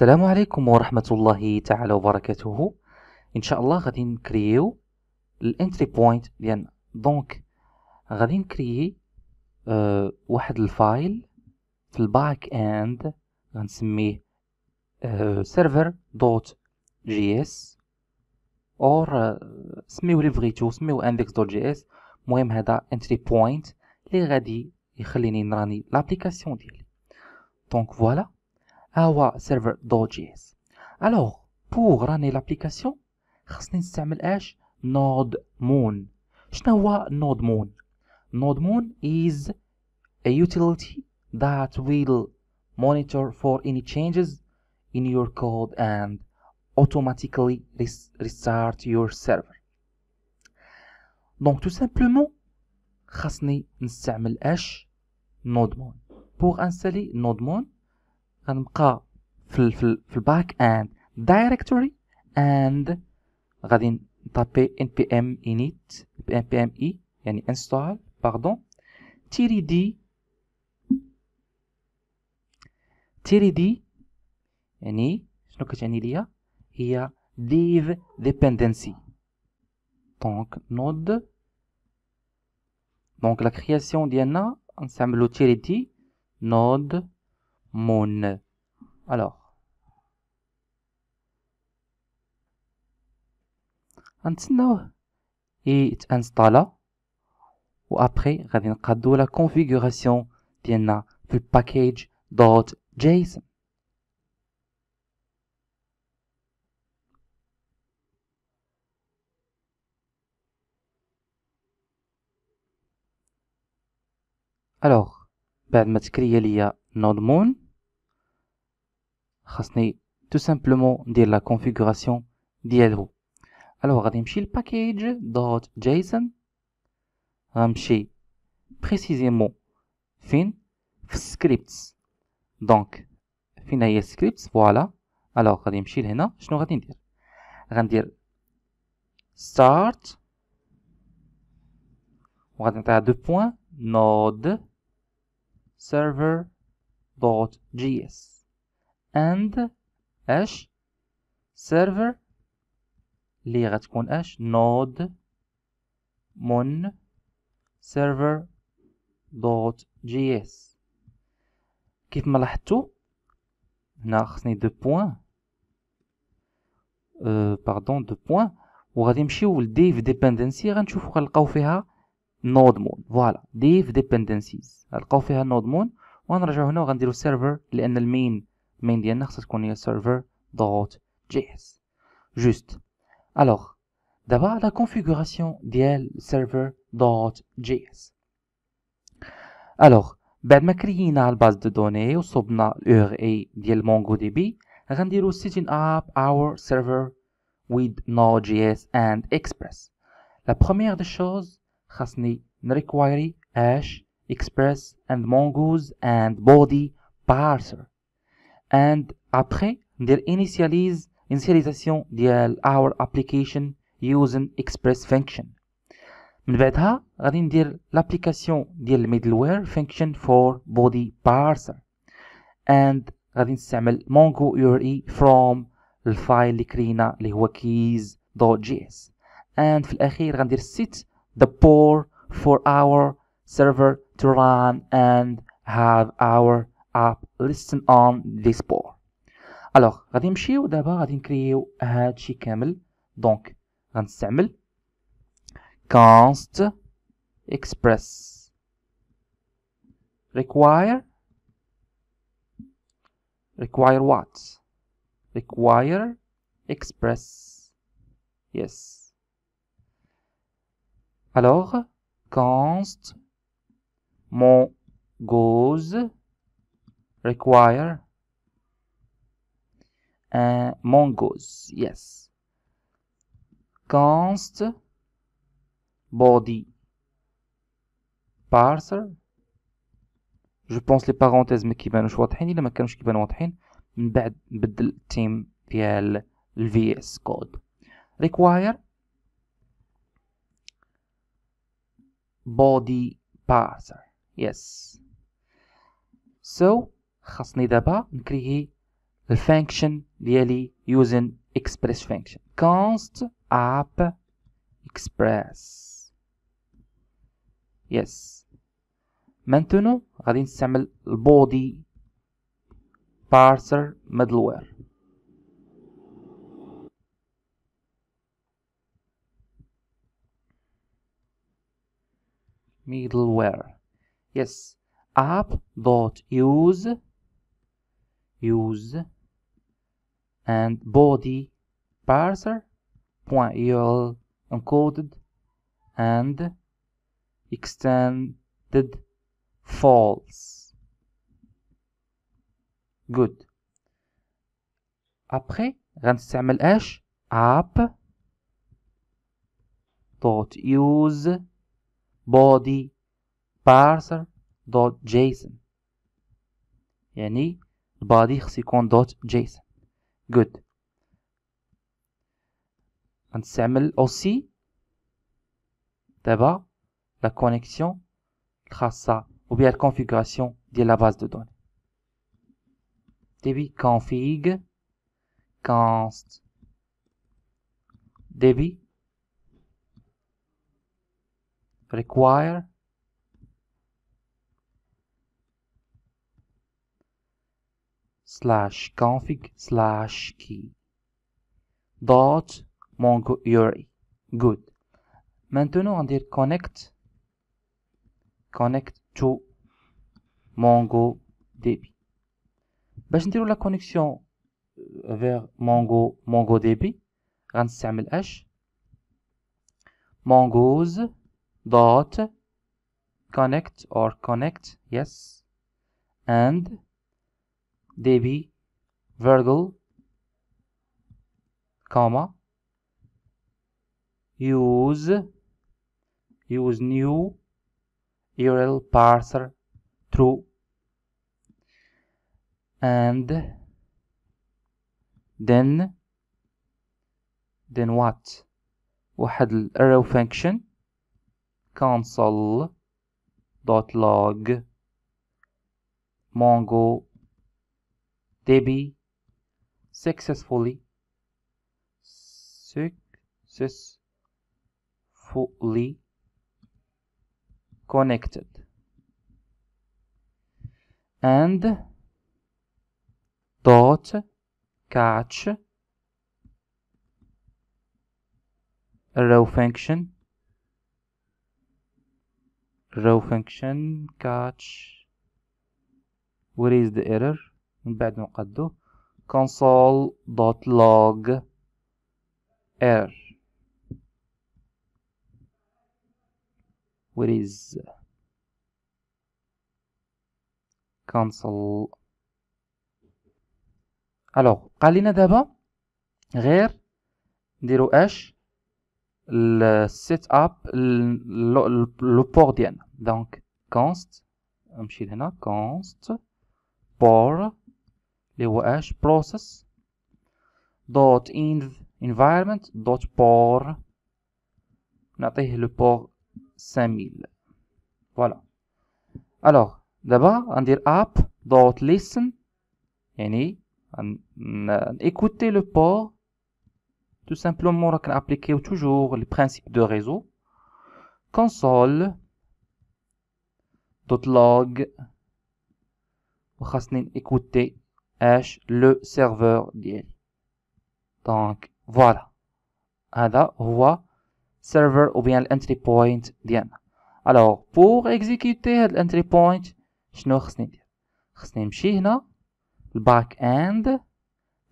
السلام عليكم ورحمة الله تعالى وبركاته إن شاء الله غادي نكريو الانتري بوينت ديالنا دونك غادي نكريي أه واحد الفايل في الباك اند غنسميه سيرفر آه، دوت جي اس اور آه، سميو اللي بغيتو سميو اندكس دوت جي اس المهم هذا انتري بوينت اللي غادي يخليني نراني لابليكاسيون ديالي دونك فوالا Awa server دوت جي اس الوغ بوغ راني لابليكاسيون خصني نستعمل اش نود مون شنو هو Node مون نود مون is a utility that will monitor for any changes in your code and automatically restart your server donc tout simplement خاصني نستعمل اش نودمون pour installer Node نودمون غنبقى في في الباك اند دايركتوري اند غادي نطابي npm init npm e يعني install باردون تيري دي تيري دي يعني شنو كتعني ليا هي leave dependency دونك نود دونك لا كرياسيون ديالنا نستعملو تيري دي نود mon. Alors, maintenant, et installa. Ou après, revenons la configuration bien là, le package .json. Alors, بعد ما تكريا ليا node moon khasni tout simplement dire la configuration dialo alors غادي نمشي package.json غنمشي précisément fin scripts donc fin هي scripts voilà alors غادي نمشي لهنا شنو غادي ندير غندير start وغادي نعطيها دو بوين node server dot js and اش server اللي غتكون اش node mon server dot js كيف ما لاحظتوا هنا خصني دو بوين أه باردون دو بوين وغادي نمشيو لديف ديبندنسي غنشوفو غنلقاو فيها نود مون فوالا ديف ديبندنسيز غنلقاو فيها نود مون ونرجع هنا وغنديرو سيرفر لان المين المين ديالنا خصها تكون هي سيرفر دوت جي اس جوست الوغ دابا لا كونفيغوراسيون ديال سيرفر دوت جي اس الوغ بعد ما كريينا الباز دو دوني وصبنا الاو اي ديال مونغو دي بي غنديرو سيتين اب اور سيرفر جي اس اند اكسبرس لا بروميير دو شوز خاصني نريكوايري اش Express and Mongoose and Body Parser and après ندير initialize initialization ديال our application using express function We بعدها غادي the application ديال الميدلوير function for body parser and we غادي نستعمل mongo URI from الفايل اللي كرينا اللي هو keys.js and في الاخير غندير set the pour for our server to run and have our app listen on this port الوغ غادي نمشيو دابا غادي نكريو هادشي كامل دونك غنستعمل const express require require what require express yes alors const mon require un mon goes yes const body parser je pense les parenthèses mais qui واضحين الا ما كانوش كيبانوا qui nous choisir. VS code. require body parser Yes. So خاصني دابا نكريي الفانكشن ديالي using express function const app express yes maintenant غادي نستعمل البودي parser middleware middleware yes app dot use use and body parser point ul encoded and extended false good après غنستعمل اش app dot use body parser.json يعني body خص يكون .json good غنستعمل اوسي دابا لا كونيكسيون الخاصه وبها الكونفيغوراسيون ديال لا باز دو دوني دبي كونفيغ كونست دبي require slash config slash key dot mongo URI. Good. Maintenant, on dir connect, connect to MongoDB. باش نديرو la connexion euh, vers Mongo MongoDB, غنستعمل اش mongos dot connect or connect yes and db Virgil, comma, use, use new URL parser true and then then what We had arrow function Console. Dot log. mongo they be successfully successfully connected and dot catch row function row function catch where is the error من بعد نقدو console.log error where is console الوغ قال لنا دابا غير نديرو اش السيت اب لو بور ديالنا دونك كونست نمشي لهنا كونست بور اللي هو اش process dot environment dot por نعطيه لو بور 5000 فوالا الوغ دابا غندير اب دوت ليسن يعني نكوتي لو بور تو سامبلومون راه كنابليكيو توجور البرانسيپ دو ريزو كونسول دوت لوغ وخاصني نيكوتي اش لو سيرفور ديالي دونك فوالا هذا هو سيرفر او بيان الانتري بوينت ديالنا الوغ بور اكزيكوتي هاد الانتري بوينت شنو خصني ندير خصني نمشي هنا الباك اند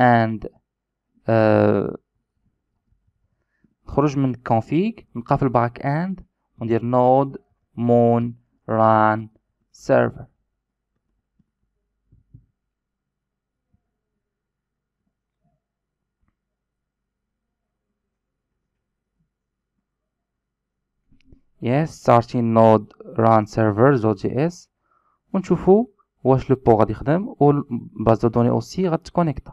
اند نخرج من كونفيغ نلقى في الباك اند وندير نود مون ران سيرفر yes starting node run js ونشوفو واش لو بور غادي يخدم و باز دو دوني اوسي غتكونيكتا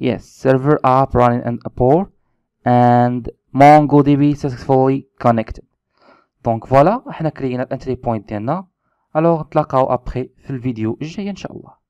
yes server app running and a port and MongoDB successfully connected دونك فوالا حنا كرينا الانتري بوينت ديالنا الوغ نتلاقاو ابخي في الفيديو الجاي ان شاء الله